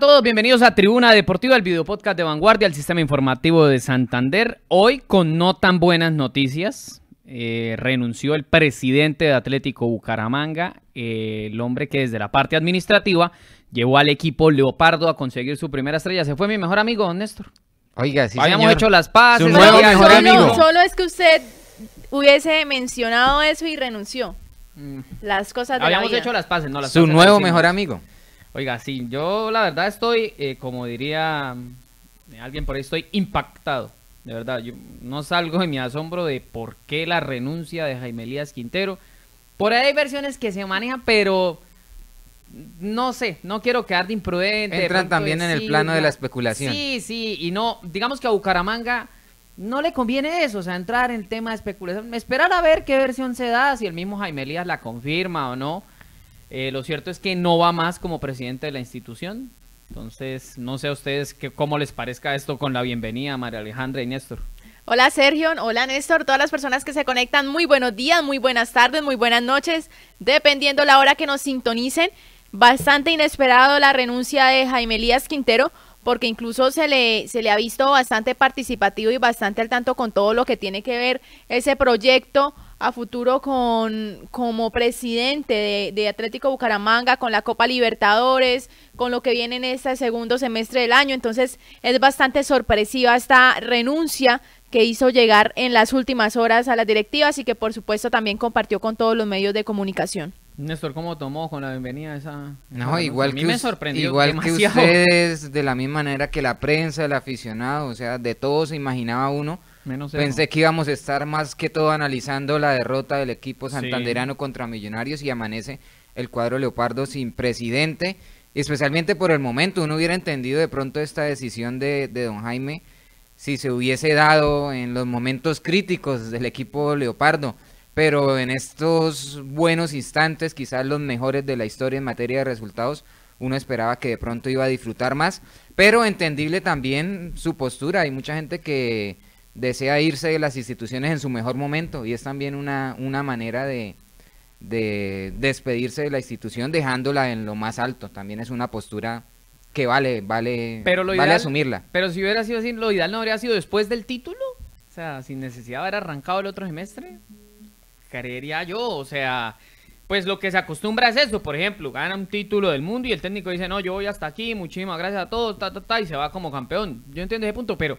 todos? Bienvenidos a Tribuna Deportiva, el videopodcast de Vanguardia, el sistema informativo de Santander. Hoy con no tan buenas noticias. Eh, renunció el presidente de Atlético Bucaramanga, el hombre que desde la parte administrativa llevó al equipo Leopardo a conseguir su primera estrella. Se fue mi mejor amigo, don Néstor. Oiga, sí, Habíamos hecho las paces. Su nuevo mejor solo, amigo. solo es que usted hubiese mencionado eso y renunció. Mm. Las cosas de Habíamos hecho las paces, no las Su nuevo mejor amigo. Oiga, sí, yo la verdad estoy, eh, como diría mm, alguien por ahí, estoy impactado. De verdad, yo no salgo de mi asombro de por qué la renuncia de Jaime Elías Quintero. Por ahí hay versiones que se manejan, pero no sé, no quiero quedar de imprudente. Entran también en el plano de la especulación. Sí, sí, y no, digamos que a Bucaramanga no le conviene eso, o sea, entrar en el tema de especulación. Esperar a ver qué versión se da, si el mismo Jaime Elías la confirma o no. Eh, lo cierto es que no va más como presidente de la institución. Entonces, no sé a ustedes cómo les parezca esto con la bienvenida, María Alejandra y Néstor. Hola Sergio, hola Néstor, todas las personas que se conectan, muy buenos días, muy buenas tardes, muy buenas noches, dependiendo la hora que nos sintonicen. Bastante inesperado la renuncia de Jaime Elías Quintero, porque incluso se le ha visto bastante participativo y bastante al tanto con todo lo que tiene que ver ese proyecto a futuro con como presidente de, Atlético Bucaramanga, con la Copa Libertadores, con lo que viene en este segundo semestre del año. Entonces es bastante sorpresiva esta renuncia que hizo llegar en las últimas horas a las directivas y que por supuesto también compartió con todos los medios de comunicación. Néstor, ¿cómo tomó con la bienvenida esa? No, igual, me sorprendió igual que ustedes, de la misma manera que la prensa, el aficionado, o sea, de todo se imaginaba uno Pensé que íbamos a estar más que todo analizando la derrota del equipo santanderano contra Millonarios y amanece el cuadro Leopardo sin presidente, especialmente por el momento. Uno hubiera entendido de pronto esta decisión de don Jaime si se hubiese dado en los momentos críticos del equipo Leopardo, pero en estos buenos instantes, quizás los mejores de la historia en materia de resultados, uno esperaba que de pronto iba a disfrutar más, pero entendible también su postura. Hay mucha gente que desea irse de las instituciones en su mejor momento y es también una, una manera de, despedirse de la institución dejándola en lo más alto. También es una postura que vale, vale, vale asumirla. Pero si hubiera sido así, lo ideal no habría sido después del título. O sea, sin necesidad de haber arrancado el otro semestre. Creería yo, o sea, pues lo que se acostumbra es eso, por ejemplo, gana un título del mundo y el técnico dice, no, yo voy hasta aquí, muchísimas gracias a todos, y se va como campeón. Yo entiendo ese punto, pero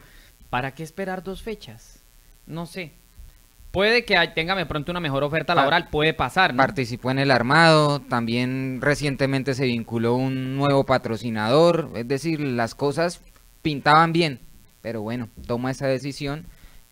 ¿para qué esperar dos fechas? No sé. Puede que tenga de pronto una mejor oferta laboral, puede pasar. Participó en el armado, también recientemente se vinculó un nuevo patrocinador, es decir, las cosas pintaban bien, pero bueno, toma esa decisión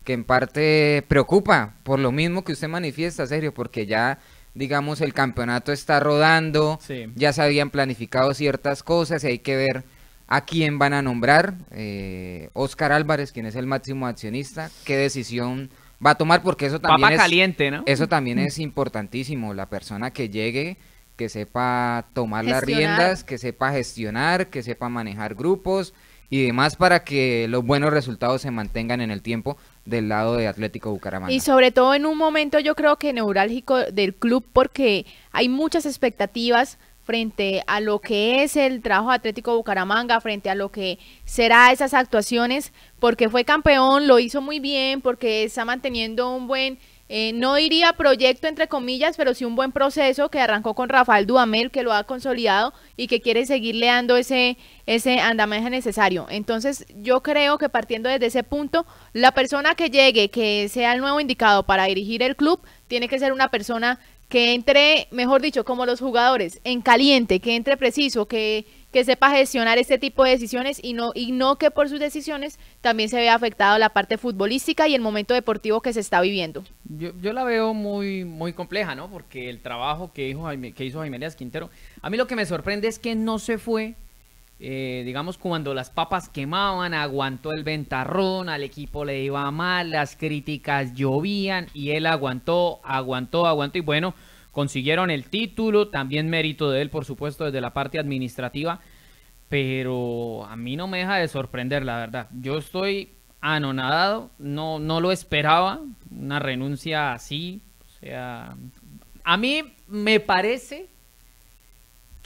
que en parte preocupa por lo mismo que usted manifiesta, Sergio, porque ya digamos el campeonato está rodando, ya se habían planificado ciertas cosas y hay que ver a quién van a nombrar, eh, Oscar Álvarez, quien es el máximo accionista, qué decisión va a tomar, porque eso también, es, caliente, ¿no? eso también es importantísimo, la persona que llegue, que sepa tomar las riendas, que sepa gestionar, que sepa manejar grupos y demás para que los buenos resultados se mantengan en el tiempo del lado de Atlético Bucaramanga. Y sobre todo en un momento yo creo que neurálgico del club porque hay muchas expectativas frente a lo que es el trabajo Atlético Bucaramanga, frente a lo que será esas actuaciones, porque fue campeón, lo hizo muy bien, porque está manteniendo un buen, eh, no diría proyecto entre comillas, pero sí un buen proceso que arrancó con Rafael Duhamel, que lo ha consolidado y que quiere seguirle dando ese, ese andamaje necesario. Entonces yo creo que partiendo desde ese punto, la persona que llegue, que sea el nuevo indicado para dirigir el club, tiene que ser una persona que entre, mejor dicho, como los jugadores, en caliente, que entre preciso, que, que sepa gestionar este tipo de decisiones y no, y no que por sus decisiones también se vea afectado la parte futbolística y el momento deportivo que se está viviendo. Yo, yo la veo muy, muy compleja, ¿no? Porque el trabajo que hizo, Jaime, que hizo Jaime Quintero, a mí lo que me sorprende es que no se fue eh, digamos, cuando las papas quemaban, aguantó el ventarrón, al equipo le iba mal, las críticas llovían y él aguantó, aguantó, aguantó y bueno, consiguieron el título, también mérito de él, por supuesto, desde la parte administrativa, pero a mí no me deja de sorprender, la verdad. Yo estoy anonadado, no, no lo esperaba, una renuncia así, o sea, a mí me parece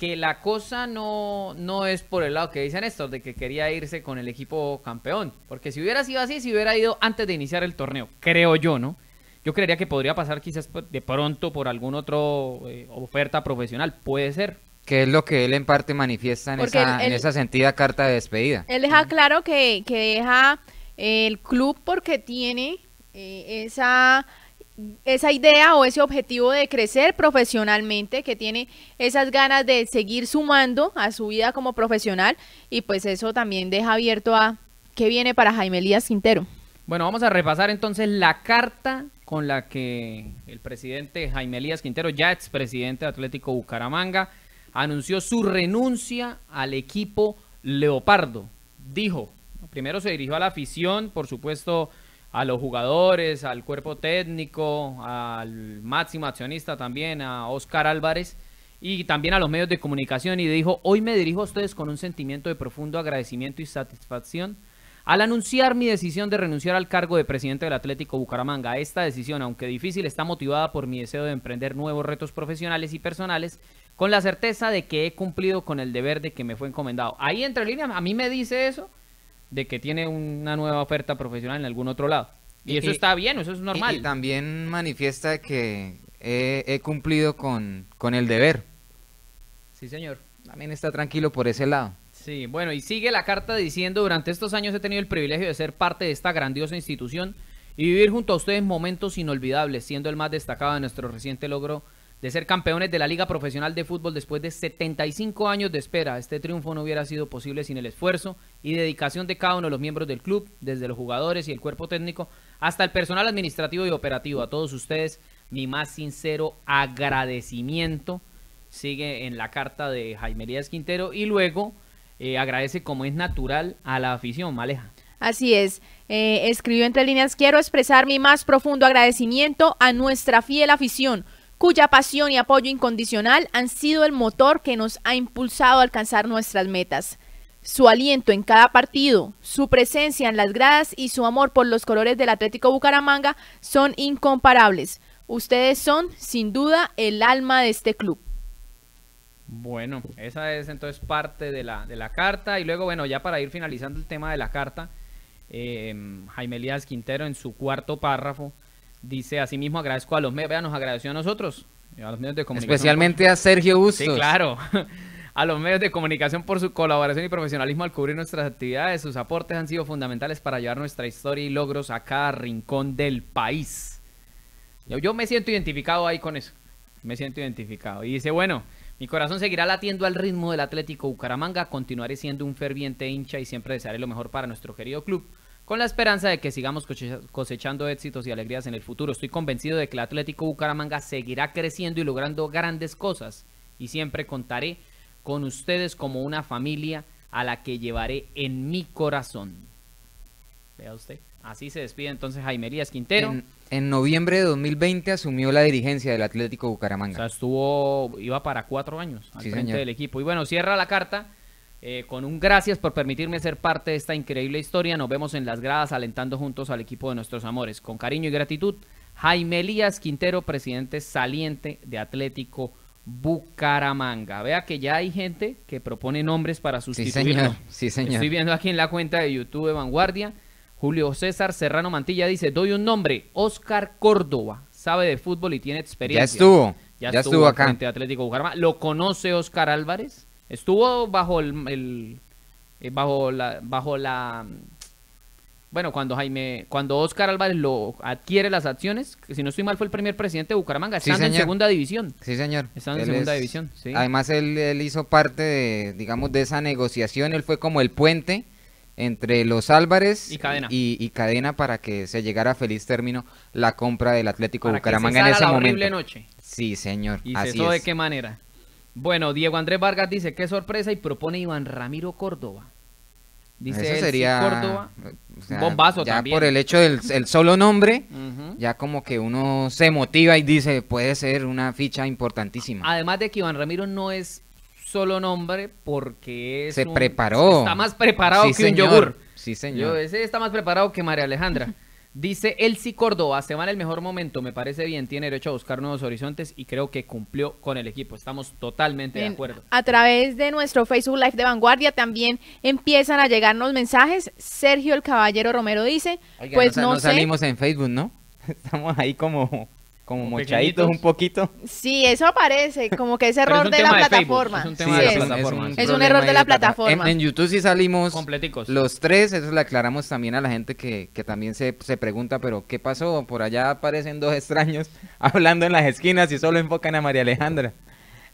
que la cosa no, no es por el lado que dicen estos, de que quería irse con el equipo campeón. Porque si hubiera sido así, si hubiera ido antes de iniciar el torneo, creo yo, ¿no? Yo creería que podría pasar quizás de pronto por algún otro eh, oferta profesional, puede ser. Que es lo que él en parte manifiesta en, esa, en esa sentida carta de despedida. Él deja claro que, deja el club porque tiene eh, esa esa idea o ese objetivo de crecer profesionalmente, que tiene esas ganas de seguir sumando a su vida como profesional y pues eso también deja abierto a qué viene para Jaime Elías Quintero. Bueno, vamos a repasar entonces la carta con la que el presidente Jaime Elías Quintero, ya expresidente de Atlético Bucaramanga, anunció su renuncia al equipo Leopardo. Dijo, primero se dirigió a la afición, por supuesto, a los jugadores, al cuerpo técnico, al máximo accionista también, a Oscar Álvarez y también a los medios de comunicación y dijo, hoy me dirijo a ustedes con un sentimiento de profundo agradecimiento y satisfacción al anunciar mi decisión de renunciar al cargo de presidente del Atlético Bucaramanga, esta decisión, aunque difícil, está motivada por mi deseo de emprender nuevos retos profesionales y personales, con la certeza de que he cumplido con el deber de que me fue encomendado. Ahí entre líneas, a mí me dice eso, de que tiene una nueva oferta profesional en algún otro lado. Y, eso está bien, eso es normal. Y, también manifiesta que he, he, cumplido con, con el deber. Sí, señor. También está tranquilo por ese lado. Sí, bueno, y sigue la carta diciendo, durante estos años he tenido el privilegio de ser parte de esta grandiosa institución y vivir junto a ustedes momentos inolvidables, siendo el más destacado de nuestro reciente logro de ser campeones de la Liga Profesional de Fútbol después de 75 años de espera. Este triunfo no hubiera sido posible sin el esfuerzo y dedicación de cada uno de los miembros del club, desde los jugadores y el cuerpo técnico hasta el personal administrativo y operativo. A todos ustedes, mi más sincero agradecimiento. Sigue en la carta de Jaime Quintero y luego eh, agradece como es natural a la afición, Maleja. Así es. Eh, escribió entre líneas, quiero expresar mi más profundo agradecimiento a nuestra fiel afición cuya pasión y apoyo incondicional han sido el motor que nos ha impulsado a alcanzar nuestras metas. Su aliento en cada partido, su presencia en las gradas y su amor por los colores del Atlético Bucaramanga son incomparables. Ustedes son, sin duda, el alma de este club. Bueno, esa es entonces parte de la, de la carta. Y luego, bueno, ya para ir finalizando el tema de la carta, eh, Jaime Elías Quintero en su cuarto párrafo Dice, asimismo, agradezco a los medios, nos agradeció a nosotros, a los medios de comunicación. Especialmente a Sergio Bustos. claro. A los medios de comunicación por su colaboración y profesionalismo al cubrir nuestras actividades. Sus aportes han sido fundamentales para llevar nuestra historia y logros a cada rincón del país. yo me siento identificado ahí con eso. Me siento identificado. Y dice, bueno, mi corazón seguirá latiendo al ritmo del Atlético Bucaramanga. Continuaré siendo un ferviente hincha y siempre desearé lo mejor para nuestro querido club con la esperanza de que sigamos cosechando éxitos y alegrías en el futuro. Estoy convencido de que el Atlético Bucaramanga seguirá creciendo y logrando grandes cosas y siempre contaré con ustedes como una familia a la que llevaré en mi corazón. Vea usted. Así se despide entonces Jaime Elías Quintero. En, noviembre de 2020 asumió la dirigencia del Atlético Bucaramanga. O sea, estuvo, iba para cuatro años al frente del equipo. Y bueno, cierra la carta eh, con un gracias por permitirme ser parte de esta increíble historia. Nos vemos en las gradas alentando juntos al equipo de nuestros amores. Con cariño y gratitud, Jaime Elías Quintero, presidente saliente de Atlético Bucaramanga. Vea que ya hay gente que propone nombres para sustituirlo. Sí, señor. Sí, señor. Estoy viendo aquí en la cuenta de YouTube Vanguardia. Julio César Serrano Mantilla dice, doy un nombre, Oscar Córdoba, sabe de fútbol y tiene experiencia. Ya estuvo. Ya, estuvo, acá. Atlético Bucaramanga. Lo conoce Oscar Álvarez Estuvo bajo el, eh, bajo la bajo la bueno, cuando Jaime, cuando Oscar Álvarez lo adquiere las acciones, si no estoy mal fue el primer presidente de Bucaramanga, en segunda división. Sí, señor. Estando en segunda división, sí. Además él, hizo parte de, digamos, de esa negociación, él fue como el puente entre los Álvarez y Cadena, y, cadena para que se llegara a feliz término la compra del Atlético Bucaramanga en ese horrible Noche. Sí, señor. ¿Y eso de qué manera? Bueno, Diego Andrés Vargas dice, qué sorpresa, y propone Iván Ramiro Córdoba. Dice Eso sería Córdoba, bombazo ya por el hecho del solo nombre, ya como que uno se motiva y dice, puede ser una ficha importantísima. Además de que Iván Ramiro no es solo nombre porque se preparó. Está más preparado que un yogur. Sí, señor. ese está más preparado que María Alejandra. Dice Elsie Córdoba, se va en el mejor momento, me parece bien, tiene derecho a buscar nuevos horizontes y creo que cumplió con el equipo. Estamos totalmente de acuerdo. A través de nuestro Facebook Live de Vanguardia también empiezan a llegarnos mensajes. Sergio el Caballero Romero dice, pues no, salimos en Facebook, ¿no? Estamos ahí como como mochaditos un poquito. Sí, eso aparece, como que es error de la plataforma. Es un error de la plataforma. En, YouTube sí salimos Los tres, eso le aclaramos también a la gente que, también se, pregunta, pero ¿qué pasó? Por allá aparecen dos extraños hablando en las esquinas y solo enfocan a María Alejandra.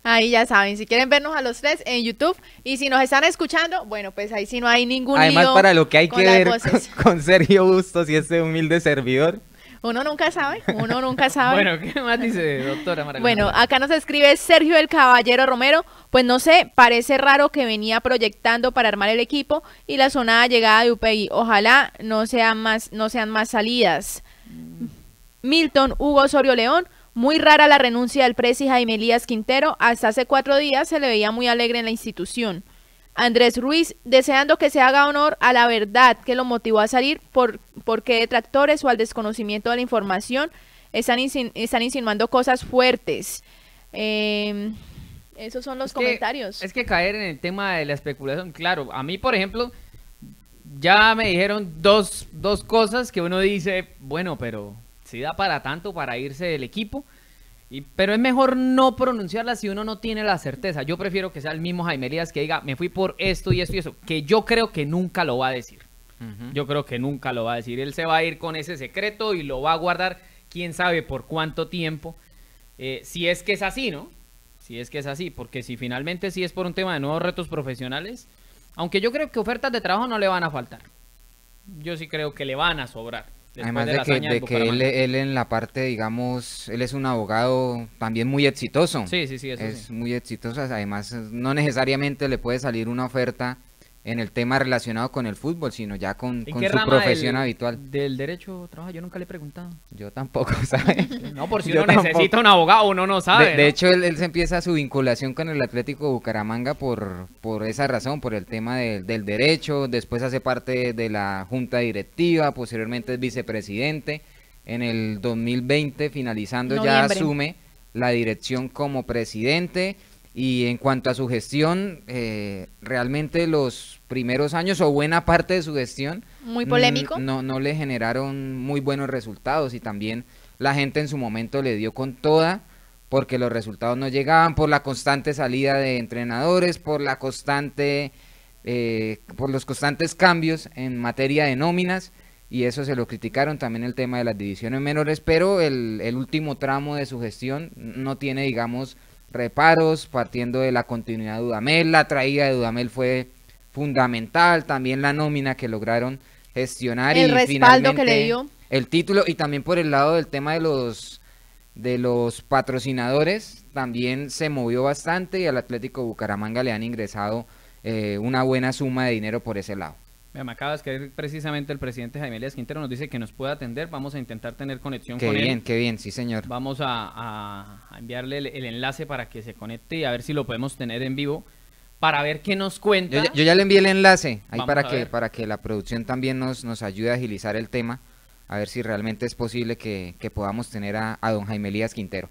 Ahí ya saben, si quieren vernos a los tres en YouTube y si nos están escuchando, bueno, pues ahí sí no hay ningún Además, para lo que hay que ver con, con Sergio Bustos y este humilde servidor, uno nunca sabe, uno nunca sabe. bueno, ¿qué más dice, doctora Maravilla? Bueno, acá nos escribe Sergio el Caballero Romero. Pues no sé, parece raro que venía proyectando para armar el equipo y la sonada llegada de UPI. Ojalá no sean más, no sean más salidas. Milton Hugo Osorio León. Muy rara la renuncia del presi Jaime Elías Quintero. Hasta hace cuatro días se le veía muy alegre en la institución. Andrés Ruiz, deseando que se haga honor a la verdad que lo motivó a salir por, porque detractores o al desconocimiento de la información están, están insinuando cosas fuertes. Em, esos son los comentarios. es que caer en el tema de la especulación, claro, a mí, por ejemplo, ya me dijeron dos, dos cosas que uno dice, bueno, pero si da para tanto para irse del equipo pero es mejor no pronunciarla si uno no tiene la certeza. Yo prefiero que sea el mismo Jaime Elías que diga, me fui por esto y esto y eso, que yo creo que nunca lo va a decir. Yo creo que nunca lo va a decir. Él se va a ir con ese secreto y lo va a guardar quién sabe por cuánto tiempo. Eh, si es que es así, ¿no? Si es que es así, porque si finalmente sí es por un tema de nuevos retos profesionales, aunque yo creo que ofertas de trabajo no le van a faltar. Yo sí creo que le van a sobrar Además de, que, él, en la parte, digamos, él es un abogado también muy exitoso. Sí, sí, sí. es muy exitoso. Además, no necesariamente le puede salir una oferta en el tema relacionado con el fútbol, sino ya con, su profesión habitual. Del derecho trabaja, yo nunca le he preguntado. Yo tampoco, ¿sabes? No, por si uno necesita un abogado, uno no sabe. De, hecho, él, se empieza su vinculación con el Atlético Bucaramanga por, por esa razón, por el tema del derecho, después hace parte de la junta directiva, posteriormente es vicepresidente. En el 2020, finalizando, ya asume la dirección como presidente y en cuanto a su gestión, eh, realmente los primeros años o buena parte de su gestión... Muy mm, polémico. No, no le generaron muy buenos resultados y también la gente en su momento le dio con toda porque los resultados no llegaban, por la constante salida de entrenadores, por la constante, eh, por los constantes cambios en materia de nóminas, y eso se lo criticaron también el tema de las divisiones menores, pero el, el último tramo de su gestión no tiene, digamos, reparos, partiendo de la continuidad de Dudamel. La traída de Dudamel fue fundamental, también la nómina que lograron gestionar el y respaldo que le dio. el título y también por el lado del tema de los de los patrocinadores también se movió bastante y al Atlético Bucaramanga le han ingresado eh, una buena suma de dinero por ese lado. Me acaba de escribir precisamente el presidente Jaime Elias Quintero nos dice que nos puede atender. Vamos a intentar tener conexión con él. Qué bien, qué bien, sí, señor. Vamos a, enviarle el, enlace para que se conecte y a ver si lo podemos tener en vivo para ver qué nos cuenta. Yo, ya le envié el enlace ahí para que, para que la producción también nos, nos ayude a agilizar el tema, a ver si realmente es posible que, que podamos tener a, a don Jaime Elías Quintero.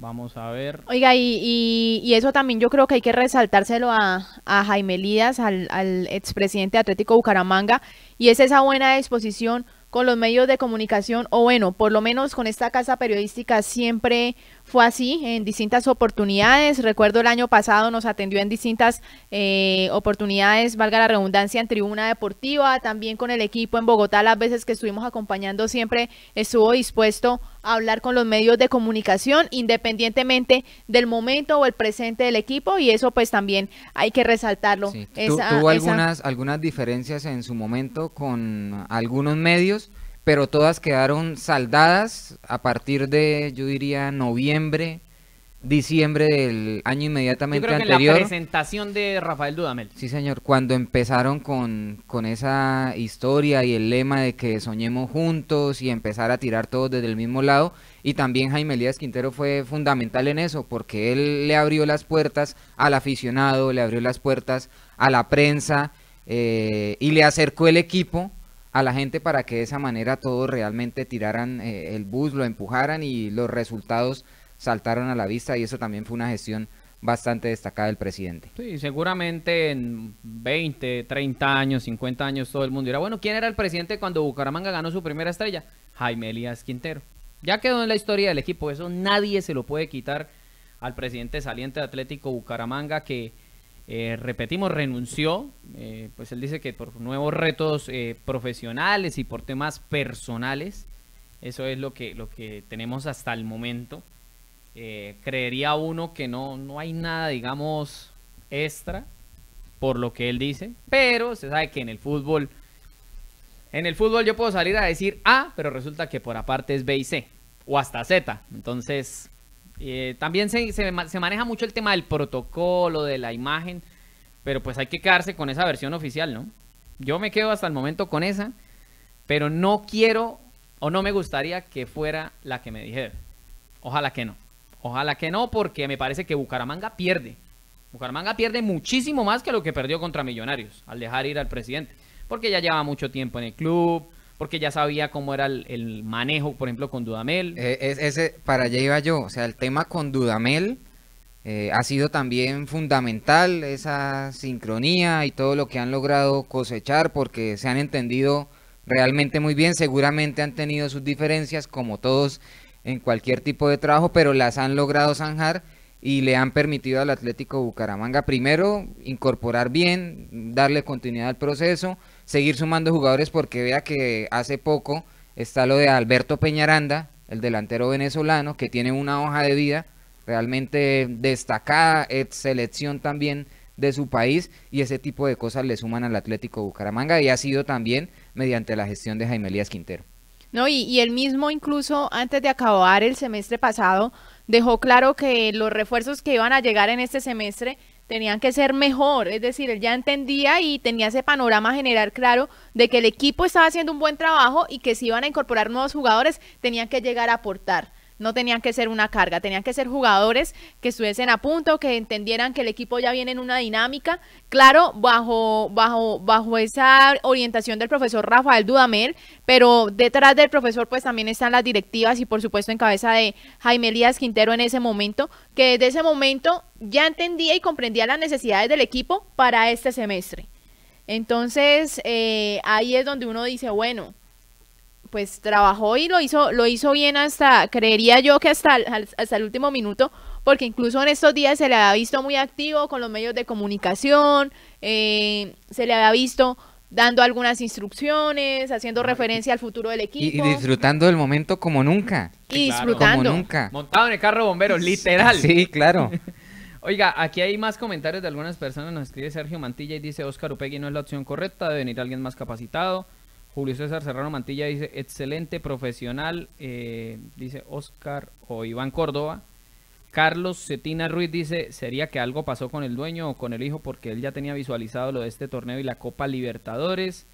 Vamos a ver. Oiga, y, eso también yo creo que hay que resaltárselo a, Jaime Lías, al, al expresidente Atlético Bucaramanga, y es esa buena disposición con los medios de comunicación, o bueno, por lo menos con esta casa periodística siempre fue así en distintas oportunidades. Recuerdo el año pasado nos atendió en distintas eh, oportunidades, valga la redundancia, en tribuna deportiva, también con el equipo en Bogotá, las veces que estuvimos acompañando siempre estuvo dispuesto a hablar con los medios de comunicación independientemente del momento o el presente del equipo y eso pues también hay que resaltarlo. Sí. ¿Tuvo algunas, algunas diferencias en su momento con algunos medios? pero todas quedaron saldadas a partir de, yo diría, noviembre, diciembre del año inmediatamente anterior. la presentación de Rafael Dudamel. Sí, señor, cuando empezaron con, con esa historia y el lema de que soñemos juntos y empezar a tirar todos desde el mismo lado. Y también Jaime Elías Quintero fue fundamental en eso, porque él le abrió las puertas al aficionado, le abrió las puertas a la prensa eh, y le acercó el equipo a la gente para que de esa manera todos realmente tiraran eh, el bus, lo empujaran y los resultados saltaron a la vista y eso también fue una gestión bastante destacada del presidente. Sí, seguramente en 20, 30 años, 50 años todo el mundo dirá, bueno, ¿quién era el presidente cuando Bucaramanga ganó su primera estrella? Jaime Elías Quintero. Ya quedó en la historia del equipo, eso nadie se lo puede quitar al presidente saliente de Atlético Bucaramanga que eh, repetimos, renunció, eh, pues él dice que por nuevos retos eh, profesionales y por temas personales, eso es lo que, lo que tenemos hasta el momento. creería uno que no, no hay nada, digamos, extra por lo que él dice, pero se sabe que en el fútbol, en el fútbol yo puedo salir a decir A, pero resulta que por aparte es B y C, o hasta Z, entonces eh, también se, se, maneja mucho el tema del protocolo, de la imagen, pero pues hay que quedarse con esa versión oficial, ¿no? Yo me quedo hasta el momento con esa, pero no quiero o no me gustaría que fuera la que me dijeron. Ojalá que no. Ojalá que no, porque me parece que Bucaramanga pierde. Bucaramanga pierde muchísimo más que lo que perdió contra Millonarios al dejar ir al presidente, porque ya lleva mucho tiempo en el club, porque ya sabía cómo era el, manejo, por ejemplo, con Dudamel. Eh, ese, para allá iba yo, o sea, el tema con Dudamel eh, ha sido también fundamental, esa sincronía y todo lo que han logrado cosechar, porque se han entendido realmente muy bien, seguramente han tenido sus diferencias, como todos en cualquier tipo de trabajo, pero las han logrado zanjar y le han permitido al Atlético Bucaramanga primero incorporar bien, darle continuidad al proceso, seguir sumando jugadores porque vea que hace poco está lo de Alberto Peñaranda, el delantero venezolano, que tiene una hoja de vida realmente destacada, es selección también de su país y ese tipo de cosas le suman al Atlético Bucaramanga y ha sido también mediante la gestión de Jaime Elías Quintero. No, y, y él mismo incluso antes de acabar el semestre pasado dejó claro que los refuerzos que iban a llegar en este semestre tenían que ser mejor. Es decir, él ya entendía y tenía ese panorama general claro de que el equipo estaba haciendo un buen trabajo y que si iban a incorporar nuevos jugadores tenían que llegar a aportar no tenían que ser una carga, tenían que ser jugadores que estuviesen a punto, que entendieran que el equipo ya viene en una dinámica. Claro, bajo, bajo, bajo esa orientación del profesor Rafael Dudamel, pero detrás del profesor pues también están las directivas y por supuesto en cabeza de Jaime Elías Quintero en ese momento, que desde ese momento ya entendía y comprendía las necesidades del equipo para este semestre. Entonces, eh, ahí es donde uno dice, bueno, pues trabajó y lo hizo, lo hizo bien hasta, creería yo que hasta, hasta el último minuto, porque incluso en estos días se le ha visto muy activo con los medios de comunicación, eh, se le ha visto dando algunas instrucciones, haciendo referencia al futuro del equipo. Y, disfrutando del momento como nunca. Y disfrutando. Como nunca. Montado en el carro bombero, literal. Sí, claro. Oiga, aquí hay más comentarios de algunas personas. Nos escribe Sergio Mantilla y dice: Oscar Upegui no es la opción correcta, debe venir alguien más capacitado. Julio César Serrano Mantilla dice, excelente profesional, eh, dice Oscar o Iván Córdoba. Carlos Cetina Ruiz dice, ¿sería que algo pasó con el dueño o con el hijo? Porque él ya tenía visualizado lo de este torneo y la Copa Libertadores.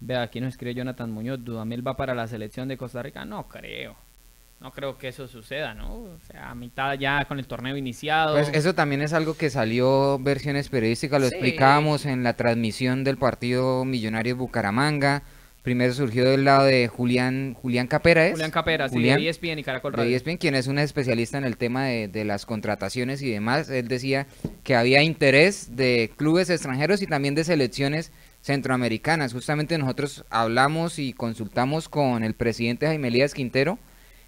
Vea, aquí nos escribe Jonathan Muñoz, Dudamel va para la selección de Costa Rica. No creo. No creo que eso suceda, ¿no? O sea, a mitad ya con el torneo iniciado. Pues eso también es algo que salió versiones periodísticas, lo explicábamos en la transmisión del partido Millonarios Bucaramanga. Primero surgió del lado de Julián, Julián Capera, Julián Capera, sí, ESPN e y Caracol Radio. De ESPN, quien es un especialista en el tema de, de las contrataciones y demás. Él decía que había interés de clubes extranjeros y también de selecciones centroamericanas. Justamente nosotros hablamos y consultamos con el presidente Jaime Elías Quintero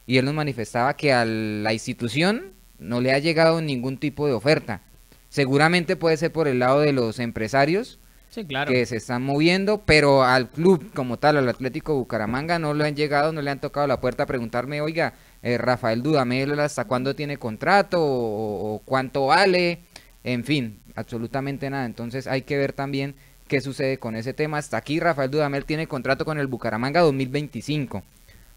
y él nos manifestaba que a la institución no le ha llegado ningún tipo de oferta. Seguramente puede ser por el lado de los empresarios que se están moviendo, pero al club como tal, al Atlético Bucaramanga, no le han llegado, no le han tocado la puerta a preguntarme, oiga, eh, Rafael Dudamel, ¿hasta cuándo tiene contrato? O, o, cuánto vale? En fin, absolutamente nada. Entonces hay que ver también qué sucede con ese tema. Hasta aquí Rafael Dudamel tiene contrato con el Bucaramanga 2025,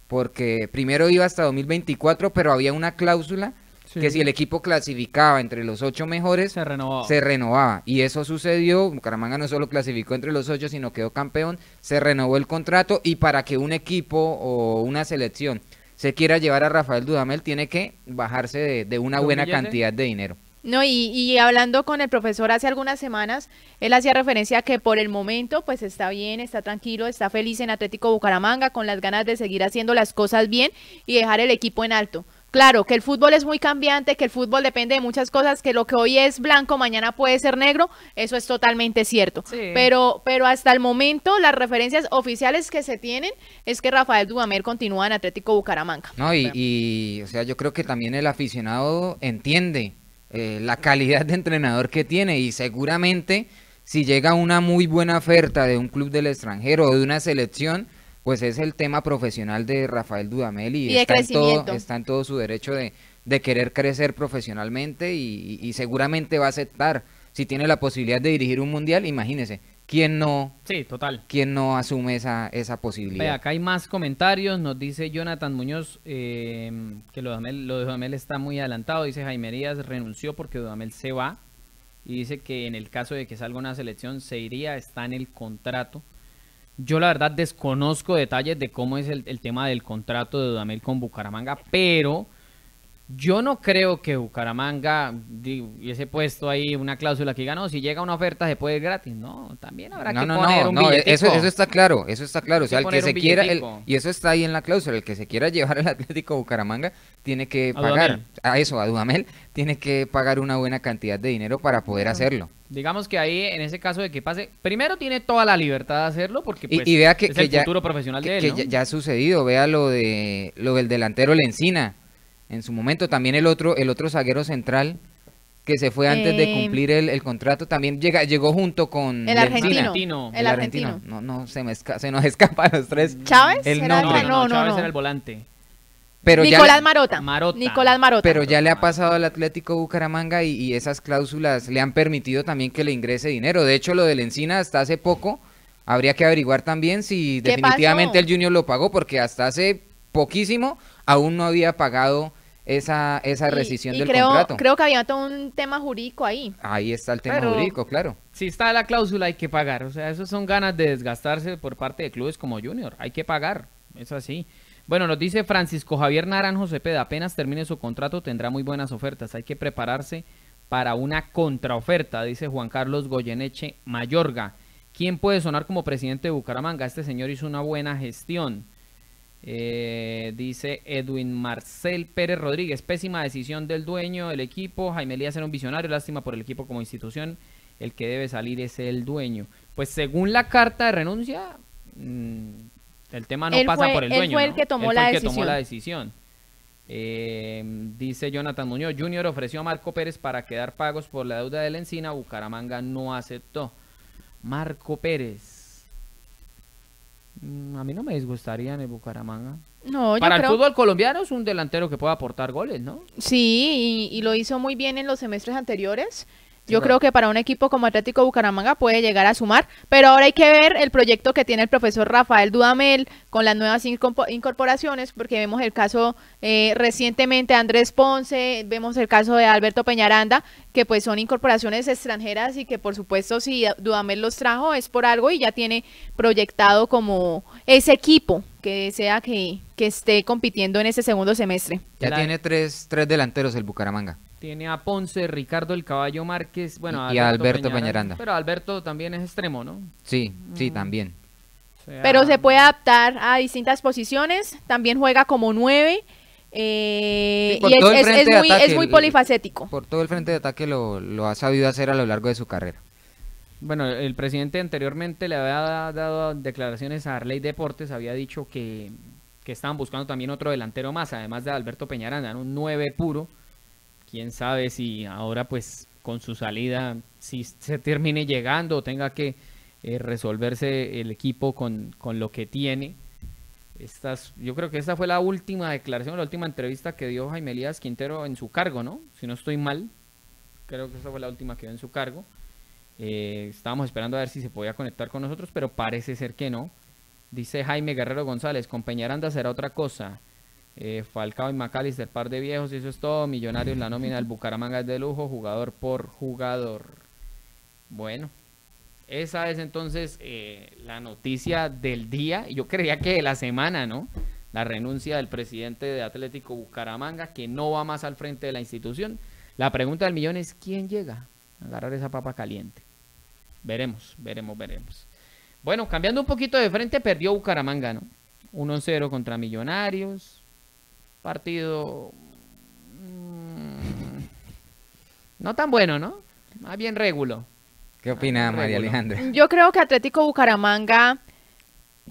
porque primero iba hasta 2024, pero había una cláusula que si el equipo clasificaba entre los ocho mejores, se renovaba. se renovaba. Y eso sucedió, Bucaramanga no solo clasificó entre los ocho, sino quedó campeón, se renovó el contrato y para que un equipo o una selección se quiera llevar a Rafael Dudamel, tiene que bajarse de, una buena cantidad de dinero. No, y, y, hablando con el profesor hace algunas semanas, él hacía referencia a que por el momento pues está bien, está tranquilo, está feliz en Atlético Bucaramanga, con las ganas de seguir haciendo las cosas bien y dejar el equipo en alto. Claro, que el fútbol es muy cambiante, que el fútbol depende de muchas cosas, que lo que hoy es blanco mañana puede ser negro, eso es totalmente cierto. Pero, pero hasta el momento las referencias oficiales que se tienen es que Rafael Dudamel continúa en Atlético Bucaramanga. No, y, o sea, yo creo que también el aficionado entiende eh, la calidad de entrenador que tiene y seguramente si llega una muy buena oferta de un club del extranjero o de una selección, pues es el tema profesional de Rafael Dudamel y, está, en todo, está, en todo, su derecho de, querer crecer profesionalmente y, seguramente va a aceptar. Si tiene la posibilidad de dirigir un mundial, imagínese, ¿quién no, sí, total. no asume esa, esa posibilidad? acá hay más comentarios, nos dice Jonathan Muñoz em, que lo Dudamel, lo de Dudamel está muy adelantado, dice Jaime Díaz renunció porque Dudamel se va y dice que en el caso de que salga una selección se iría, está en el contrato yo la verdad desconozco detalles de cómo es el, tema del contrato de Dudamel con Bucaramanga, pero yo no creo que Bucaramanga, y ese puesto ahí, una cláusula que ganó, si llega una oferta se puede ir gratis. No, también habrá que no, poner no, no, e-, eso, está claro, eso está claro. O sea, el que se quiera, y eso está ahí en la cláusula, el que se quiera llevar al Atlético Bucaramanga tiene que pagar, a eso, a Dudamel, tiene que pagar una buena cantidad de dinero para poder hacerlo. Digamos que ahí, en ese caso de que pase, primero tiene toda la libertad de hacerlo porque pues, que, el ya, futuro profesional de él, ya, ha sucedido, vea lo de lo del delantero Lencina en su momento. También el otro, el otro zaguero central que se fue antes de eh, cumplir el, contrato también llega, llegó junto con el argentino, El, argentino. No, no, se, me nos escapa los tres. ¿Chávez? El No, no, Chávez era el volante. Pero Nicolás ya, Marota. Nicolás Marota. Pero ya le ha pasado al Atlético Bucaramanga y, esas cláusulas le han permitido también que le ingrese dinero. De hecho, lo del Encina hasta hace poco habría que averiguar también si definitivamente el Junior lo pagó, porque hasta hace poquísimo aún no había pagado esa, esa rescisión del creo, Creo que había todo un tema jurídico ahí. Ahí está el tema jurídico, claro. Si está la cláusula, hay que pagar. O sea, eso son ganas de desgastarse por parte de clubes como Junior. Hay que pagar. Es así. Bueno, nos dice Francisco Javier Naranjo Cepeda, apenas termine su contrato tendrá muy buenas ofertas, hay que prepararse para una contraoferta, dice Juan Carlos Goyeneche Mayorga. ¿Quién puede sonar como presidente de Bucaramanga? Este señor hizo una buena gestión. Eh, dice Edwin Marcel Pérez Rodríguez, pésima decisión del dueño del equipo. Jaime Lías era un visionario, lástima por el equipo como institución. El que debe salir es el dueño. Pues según la carta de renuncia, mm, el tema no pasa por el dueño. fue el que tomó, la, decisión. la decisión. Eh, dice Jonathan Muñoz, Junior ofreció a Marco Pérez para quedar pagos por la deuda de la encina, Bucaramanga no aceptó. Marco Pérez, Mm, a mí no me disgustaría en el Bucaramanga. No, Para el fútbol colombiano es un delantero que puede aportar goles, ¿no? Sí, y, lo hizo muy bien en los semestres anteriores. Yo creo que para un equipo como Atlético Bucaramanga puede llegar a sumar, pero ahora hay que ver el proyecto que tiene el profesor Rafael Dudamel con las nuevas incorporaciones, porque vemos el caso eh, recientemente Andrés Ponce, vemos el caso de Alberto Peñaranda, que pues son incorporaciones extranjeras y que por supuesto si Dudamel los trajo es por algo y ya tiene proyectado como ese equipo que sea que, que esté compitiendo en ese segundo semestre. Ya tiene tres, tres delanteros el Bucaramanga. Tiene a Ponce, Ricardo el Caballo Márquez, bueno, y, a Alberto, Peñaranda, Pero Alberto también es extremo, ¿no? Sí, sí, mm. también. pero se puede adaptar a distintas posiciones, también juega como nueve. Eh, y es, muy, polifacético. Por todo el frente de ataque lo, ha sabido hacer a lo largo de su carrera. Bueno, el presidente anteriormente le había dado declaraciones a Arley Deportes, había dicho que, estaban buscando también otro delantero más, además de Alberto Peñaranda, un nueve puro quién sabe si ahora pues con su salida, si se termine llegando o tenga que eh, resolverse el equipo con, lo que tiene. Estas, yo creo que esta fue la última declaración, la última entrevista que dio Jaime Elías Quintero en su cargo, ¿no? Si no estoy mal, creo que esa fue la última que dio en su cargo. Eh, estábamos esperando a ver si se podía conectar con nosotros, pero parece ser que no. Dice Jaime Guerrero González, con Peñaranda será otra cosa. Eh, Falcao y Macalister, par de viejos, y eso es todo. Millonarios, la nómina del Bucaramanga es de lujo, jugador por jugador. Bueno, esa es entonces eh, la noticia del día. Yo creía que de la semana, ¿no? La renuncia del presidente de Atlético Bucaramanga, que no va más al frente de la institución. La pregunta del millón es: ¿quién llega a agarrar esa papa caliente? Veremos, veremos, veremos. Bueno, cambiando un poquito de frente, perdió Bucaramanga, ¿no? 1-0 contra Millonarios, Partido mm, no tan bueno, ¿no? Más bien régulo. ¿Qué opina María Alejandra? Yo creo que Atlético Bucaramanga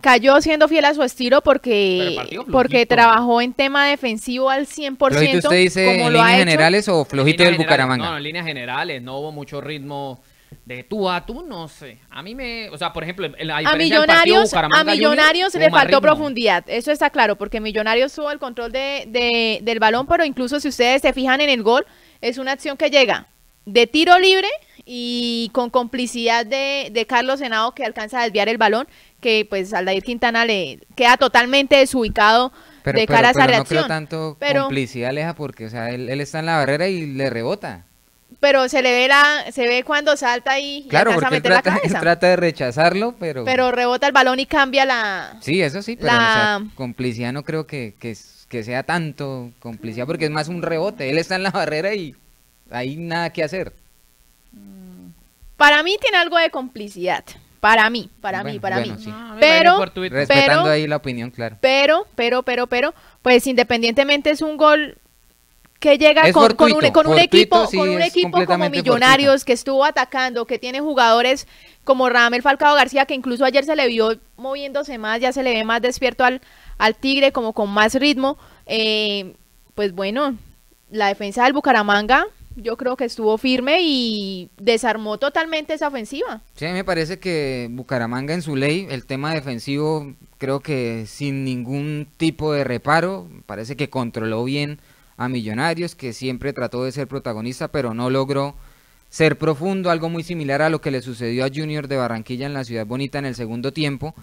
cayó siendo fiel a su estilo porque, porque trabajó en tema defensivo al 100%. por ¿Usted dice líneas generales o flojito del Bucaramanga? No, en líneas generales, no hubo mucho ritmo de tú a tú, no sé. A mí me, o sea, por ejemplo, a Millonarios, a Millonarios le faltó profundidad, eso está claro, porque Millonarios tuvo el control de, del balón, pero incluso si ustedes se fijan en el gol, es una acción que llega de tiro libre y con complicidad de, de Carlos Senado que alcanza a desviar el balón, que pues Aldair Quintana le queda totalmente desubicado de cara a esa reacción. No creo tanto complicidad, Aleja, porque o sea, él está en la barrera y le rebota pero se le ve la, se ve cuando salta y, claro, porque trata, la Él trata de rechazarlo, pero. Pero rebota el balón y cambia la. Sí, eso sí, la... complicidad no creo que, que, sea tanto complicidad, porque es más un rebote. Él está en la barrera y hay nada que hacer. Mm. Para mí tiene algo de complicidad. Para mí, para mí, para mí. Ah, pero, respetando ahí la opinión, claro. Pero, pero, pero, pero, pues independientemente es un gol que llega con, un, equipo, equipo como Millonarios que estuvo atacando, que tiene jugadores como Ramel Falcao García, que incluso ayer se le vio moviéndose más, ya se le ve más despierto al, al Tigre, como con más ritmo. Eh, pues bueno, la defensa del Bucaramanga yo creo que estuvo firme y desarmó totalmente esa ofensiva. Sí, a mí me parece que Bucaramanga en su ley, el tema defensivo, creo que sin ningún tipo de reparo, parece que controló bien a Millonarios, que siempre trató de ser protagonista, pero no logró ser profundo, algo muy similar a lo que le sucedió a Junior de Barranquilla en la Ciudad Bonita en el segundo tiempo.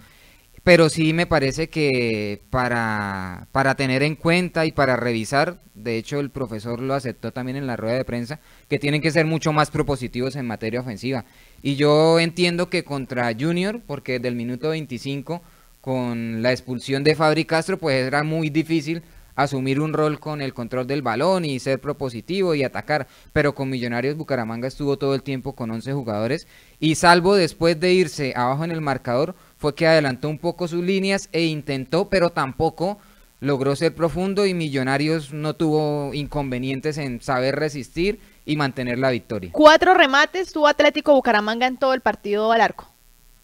Pero sí me parece que para, para tener en cuenta y para revisar, de hecho el profesor lo aceptó también en la rueda de prensa, que tienen que ser mucho más propositivos en materia ofensiva. Y yo entiendo que contra Junior, porque desde el minuto 25, con la expulsión de Fabri Castro, pues era muy difícil asumir un rol con el control del balón y ser propositivo y atacar, pero con Millonarios Bucaramanga estuvo todo el tiempo con 11 jugadores y salvo después de irse abajo en el marcador, fue que adelantó un poco sus líneas e intentó, pero tampoco logró ser profundo y Millonarios no tuvo inconvenientes en saber resistir y mantener la victoria. Cuatro remates tuvo Atlético Bucaramanga en todo el partido al arco.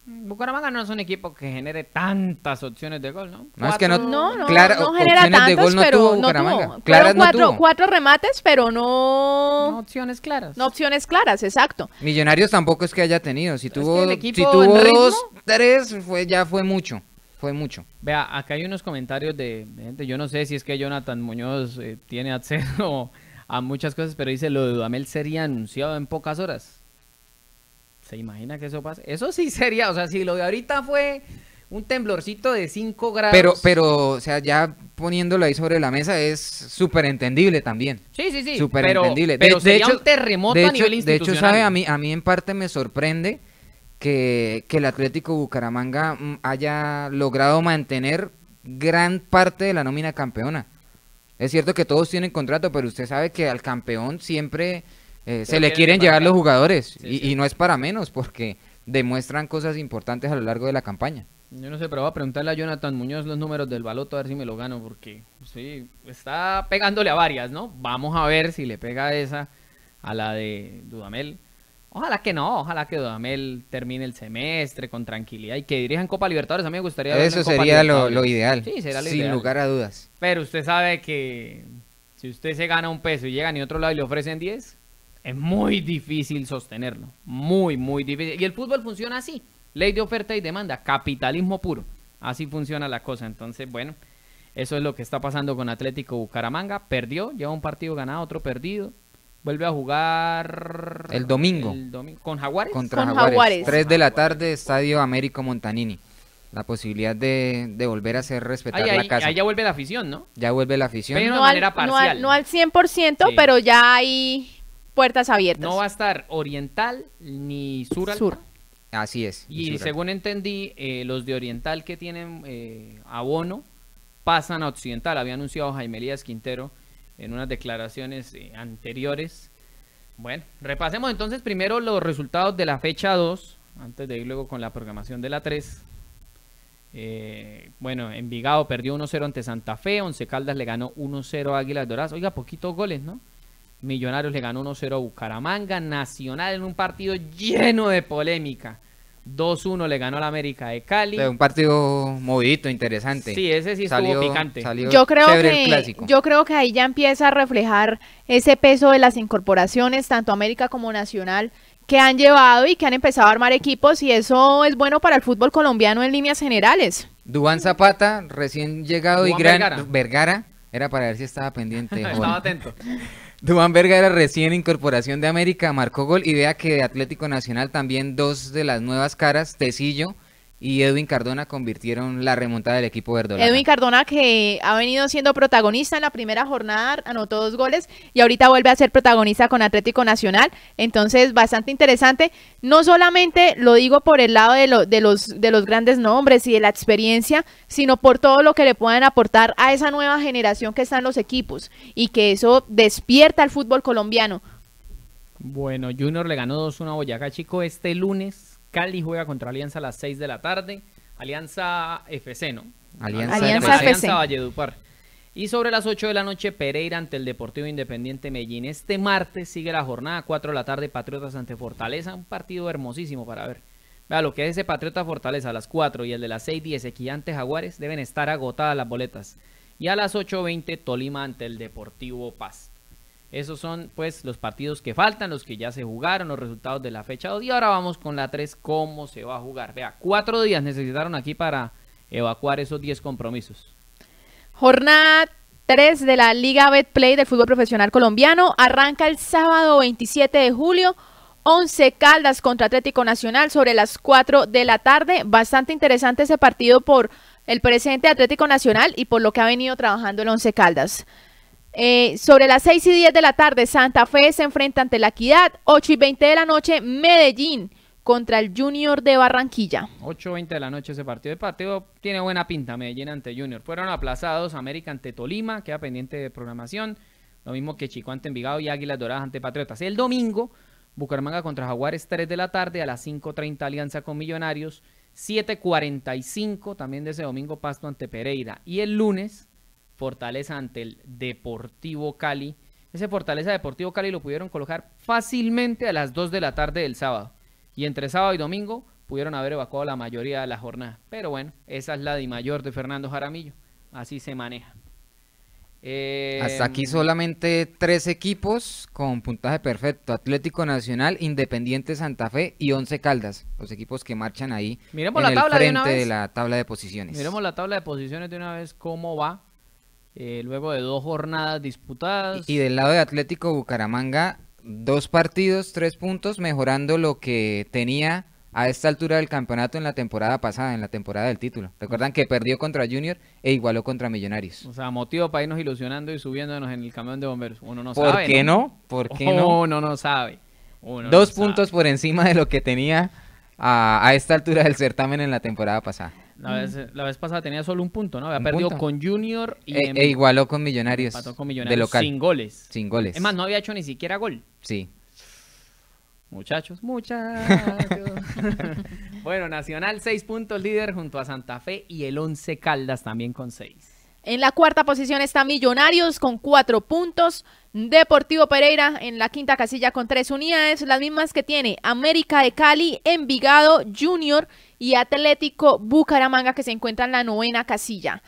Bucaramanga no es un equipo que genere tantas opciones de gol, ¿no? No, es que no, no, no, genera tantas, pero tuvo no tuvo. Claro, cuatro, remates, pero no... opciones claras. No opciones claras, exacto. Millonarios tampoco es que haya tenido. Si tuvo, dos, tres, fue, ya fue mucho. Fue mucho. Vea, acá hay unos comentarios de, gente. Yo no sé si es que Jonathan Muñoz eh, tiene acceso a muchas cosas, pero dice, lo de Dudamel sería anunciado en pocas horas. ¿Se imagina que eso pase? Eso sí sería, o sea, si lo de ahorita fue un temblorcito de 5 grados. Pero, pero, o sea, ya poniéndolo ahí sobre la mesa es súper entendible también. Sí, sí, sí. Súper entendible. Pero, de, sería hecho, un terremoto a nivel institucional. De hecho, sabe, a mí, a mí en parte me sorprende que, que el Atlético Bucaramanga mm, haya logrado mantener gran parte de la nómina campeona. Es cierto que todos tienen contrato, pero usted sabe que al campeón siempre eh, se le quieren llevar los jugadores y, no es para menos porque demuestran cosas importantes a lo largo de la campaña. Yo no sé, pero voy a preguntarle a Jonathan Muñoz los números del baloto a ver si me lo gano porque sí, está pegándole a varias, ¿no? Vamos a ver si le pega esa a la de Dudamel. Ojalá que no, ojalá que Dudamel termine el semestre con tranquilidad y que dirijan Copa Libertadores. A mí me gustaría Eso sería lo, ideal. Sí, sin lugar a dudas. Pero usted sabe que si usted se gana un peso y llega a otro lado y le ofrecen 10, es muy difícil sostenerlo. Muy, muy difícil. Y el fútbol funciona así. Ley de oferta y demanda, capitalismo puro. Así funciona la cosa. Entonces, bueno, eso es lo que está pasando con Atlético Bucaramanga. Perdió, lleva un partido ganado, otro perdido. Vuelve a jugar el domingo. ¿Con Jaguares? Contra Jaguares. 3 de la tarde, Estadio Américo Montanini. La posibilidad de, volver a ser respetar la casa. ya vuelve la afición, ¿no? Ya vuelve la afición. Pero no manera al, parcial. No al, 100%, pero ya hay puertas abiertas. No va a estar oriental ni sur. Sur. Así es. Y, según entendí, eh, los de oriental que tienen eh, abono pasan a occidental. Había anunciado Jaime Elías Quintero en unas declaraciones eh, anteriores. Bueno, repasemos entonces primero los resultados de la fecha 2, antes de ir luego con la programación de la 3. bueno, Envigado perdió 1-0 ante Santa Fe, Once Caldas le ganó 1-0 a Águilas Doradas. Oiga, poquitos goles, ¿no? Millonarios le ganó 1-0 a Bucaramanga. Nacional en un partido lleno de polémica. 2-1 le ganó al América de Cali. un partido movidito, interesante. Sí, ese sí salió, picante. yo creo que yo creo que ahí ya empieza a reflejar ese peso de las incorporaciones tanto América como Nacional que han llevado y que han empezado a armar equipos y eso es bueno para el fútbol colombiano en líneas generales. Dubán Zapata, recién llegado y gran Vergara. Vergara. era para ver si estaba pendiente. estaba atento. Duan Vergara era recién incorporación de América, marcó gol y vea que de Atlético Nacional también dos de las nuevas caras, Tecillo y Edwin Cardona convirtieron la remonta del equipo verdolaga. Edwin Cardona que ha venido siendo protagonista en la primera jornada, anotó dos goles y ahorita vuelve a ser protagonista con Atlético Nacional, entonces bastante interesante, no solamente lo digo por el lado de, los, de los grandes nombres y de la experiencia, sino por todo lo que le puedan aportar a esa nueva generación que están los equipos y que eso despierta al fútbol colombiano. Bueno, Junior le ganó 2-1 a Boyacá Chico este lunes Cali juega contra Alianza a las 6 de la tarde. Alianza FC, ¿no? Alianza, FC. Valledupar. Y sobre las 8 de la noche, Pereira ante el Deportivo Independiente Medellín. Este martes sigue la jornada, 4 de la tarde, Patriotas ante Fortaleza. Un partido hermosísimo para ver. Vea lo que es ese Patriota Fortaleza a las 4 y el de las 6.10 ante Jaguares. Deben estar agotadas las boletas. Y a las 8.20, Tolima ante el Deportivo Paz. Esos son pues los partidos que faltan, los que ya se jugaron, los resultados de la fecha hoy. Y ahora vamos con la 3, cómo se va a jugar. Vea, cuatro días necesitaron aquí para evacuar esos 10 compromisos. Jornada 3 de la Liga Betplay del fútbol profesional colombiano arranca el sábado 27 de julio. 11 Caldas contra Atlético Nacional sobre las 4 de la tarde. Bastante interesante ese partido por el presente Atlético Nacional y por lo que ha venido trabajando el Once Caldas. Eh, sobre las 6 y 10 de la tarde, Santa Fe se enfrenta ante la Equidad. 8 y 20 de la noche, Medellín contra el Junior de Barranquilla. 8.20 de la noche ese partido. de pateo tiene buena pinta, Medellín ante Junior. Fueron aplazados América ante Tolima, queda pendiente de programación. Lo mismo que Chico ante Envigado y Águilas Doradas ante Patriotas. El domingo, Bucaramanga contra Jaguares 3 de la tarde, a las 5.30 Alianza con Millonarios. 7.45 también de ese domingo Pasto ante Pereira. Y el lunes, Fortaleza ante el Deportivo Cali. Ese Fortaleza Deportivo Cali lo pudieron colocar fácilmente a las 2 de la tarde del sábado. Y entre sábado y domingo pudieron haber evacuado la mayoría de la jornada. Pero bueno, esa es la de mayor de Fernando Jaramillo. Así se maneja. Eh, Hasta aquí solamente tres equipos con puntaje perfecto: Atlético Nacional, Independiente Santa Fe y Once Caldas. Los equipos que marchan ahí Miremos la frente de, de la tabla de posiciones. Miremos la tabla de posiciones de una vez, cómo va eh, luego de dos jornadas disputadas. Y del lado de Atlético Bucaramanga, dos partidos, tres puntos, mejorando lo que tenía a esta altura del campeonato en la temporada pasada, en la temporada del título. Recuerdan que perdió contra Junior e igualó contra Millonarios. O sea, motivo para irnos ilusionando y subiéndonos en el camión de bomberos. Uno no sabe. ¿Por qué no? ¿Por qué no? Uno no sabe. dos puntos por encima de lo que tenía a esta altura del certamen en la temporada pasada. La vez, pasada tenía solo un punto, ¿no? Había perdido con Junior y e, em, e igualó con Millonarios. con Millonarios. Sin goles. Sin goles. Es más, no había hecho ni siquiera gol. Sí. Muchachos, muchachos. bueno, Nacional seis puntos líder junto a Santa Fe y el once Caldas también con seis En la cuarta posición está Millonarios con cuatro puntos. Deportivo Pereira en la quinta casilla con tres unidades, las mismas que tiene América de Cali, Envigado, Junior y Atlético Bucaramanga que se encuentra en la novena casilla.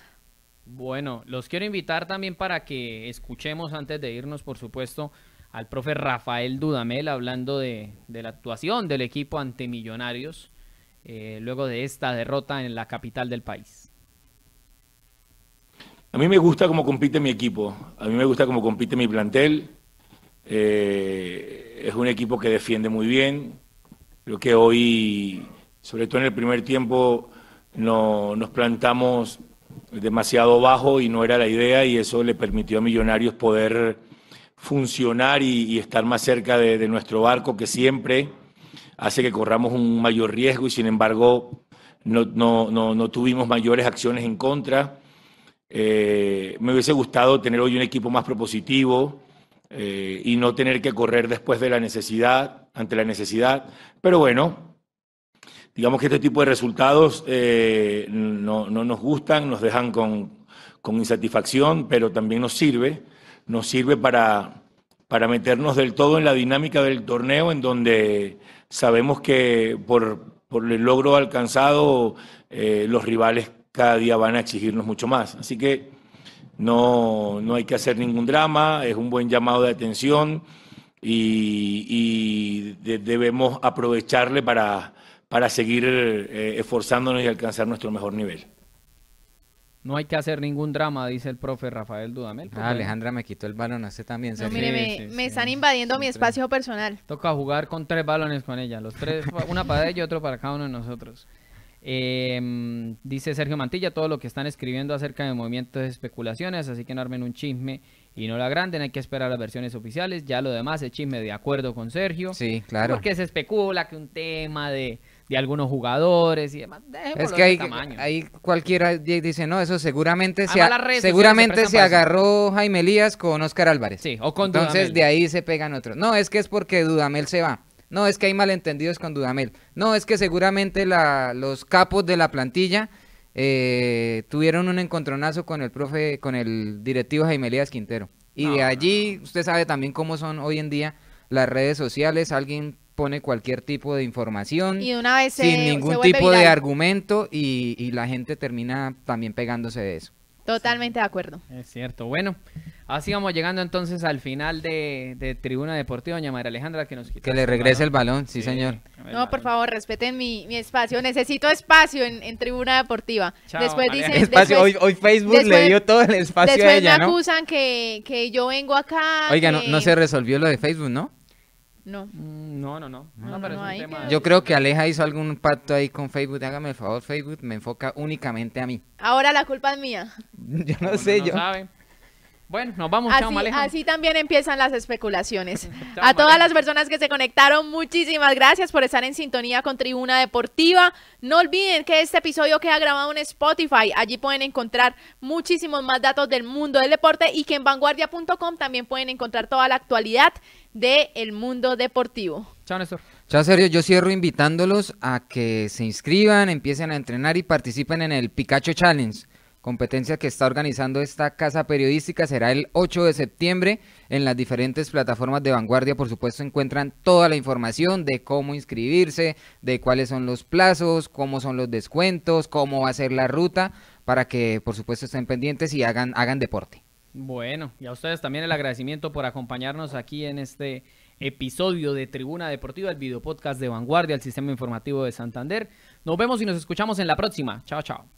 Bueno, los quiero invitar también para que escuchemos antes de irnos, por supuesto, al profe Rafael Dudamel hablando de, la actuación del equipo ante Millonarios eh, luego de esta derrota en la capital del país. A mí me gusta cómo compite mi equipo, a mí me gusta cómo compite mi plantel. Eh, es un equipo que defiende muy bien. Creo que hoy sobre todo en el primer tiempo nos plantamos demasiado bajo y no era la idea y eso le permitió a Millonarios poder funcionar y, estar más cerca de, nuestro barco que siempre hace que corramos un mayor riesgo y sin embargo no, tuvimos mayores acciones en contra. Eh, me hubiese gustado tener hoy un equipo más propositivo eh, y no tener que correr después de la necesidad, ante la necesidad, pero bueno, digamos que este tipo de resultados eh, no, nos gustan, nos dejan con, insatisfacción, pero también nos sirve, nos sirve para, para meternos del todo en la dinámica del torneo, en donde sabemos que por, por el logro alcanzado eh, los rivales cada día van a exigirnos mucho más. Así que no, hay que hacer ningún drama, es un buen llamado de atención y, debemos aprovecharle para, para seguir eh, esforzándonos y alcanzar nuestro mejor nivel. No hay que hacer ningún drama, dice el profe Rafael Dudamel. Ah, Alejandra me quitó el balón, hace también. me, están invadiendo mi espacio personal. Toca jugar con tres balones con ella, los tres, una para ella y otro para cada uno de nosotros. Em, dice Sergio Mantilla, todo lo que están escribiendo acerca de movimientos de especulaciones, así que no armen un chisme y no la agranden, hay que esperar las versiones oficiales, ya lo demás es chisme de acuerdo con Sergio. Sí, claro. Porque se especula que un tema de de algunos jugadores y demás. es que hay, cualquiera dice, no, eso seguramente, se, seguramente se, agarró Jaime Elías con Oscar Álvarez. Sí, o con Entonces de ahí se pegan otros. No, es que es porque Dudamel se va. No, es que hay malentendidos con Dudamel. No, es que seguramente los capos de la plantilla eh, tuvieron un encontronazo con el profe, con el directivo Jaime Elías Quintero. Y de allí, usted sabe también cómo son hoy en día las redes sociales. Alguien pone cualquier tipo de información y una vez sin ningún tipo de argumento y, la gente termina también pegándose de eso. Totalmente de acuerdo. Es cierto. Bueno, así vamos llegando entonces al final de, Tribuna Deportiva, doña María Alejandra, que nos Que le este regrese el balón, sí, señor. No, por favor, respeten mi, espacio. Necesito espacio en, Tribuna Deportiva. después dicen... hoy, Facebook le dio todo el espacio a ella, Después me acusan que, que, yo vengo acá... Oiga, no se resolvió lo de Facebook, ¿no? Mm, no. No, no, no. Yo creo que Aleja hizo algún pacto ahí con Facebook. Hágame el favor, Facebook, me enfoca únicamente a mí. Ahora la culpa es mía. Yo no sé, yo. Bueno, nos vamos, así, chao, Así también empiezan las especulaciones. a todas las personas que se conectaron, muchísimas gracias por estar en sintonía con Tribuna Deportiva. No olviden que este episodio queda grabado en Spotify. Allí pueden encontrar muchísimos más datos del mundo del deporte y que en vanguardia.com también pueden encontrar toda la actualidad del mundo deportivo. Chao, Néstor. Chao, Sergio. Yo cierro invitándolos a que se inscriban, empiecen a entrenar y participen en el Pikachu Challenge competencia que está organizando esta casa periodística será el 8 de septiembre. En las diferentes plataformas de vanguardia, por supuesto, encuentran toda la información de cómo inscribirse, de cuáles son los plazos, cómo son los descuentos, cómo va a ser la ruta, para que, por supuesto, estén pendientes y hagan, hagan deporte. Bueno, y a ustedes también el agradecimiento por acompañarnos aquí en este episodio de Tribuna Deportiva, el video podcast de Vanguardia, el Sistema Informativo de Santander. Nos vemos y nos escuchamos en la próxima. Chao, chao.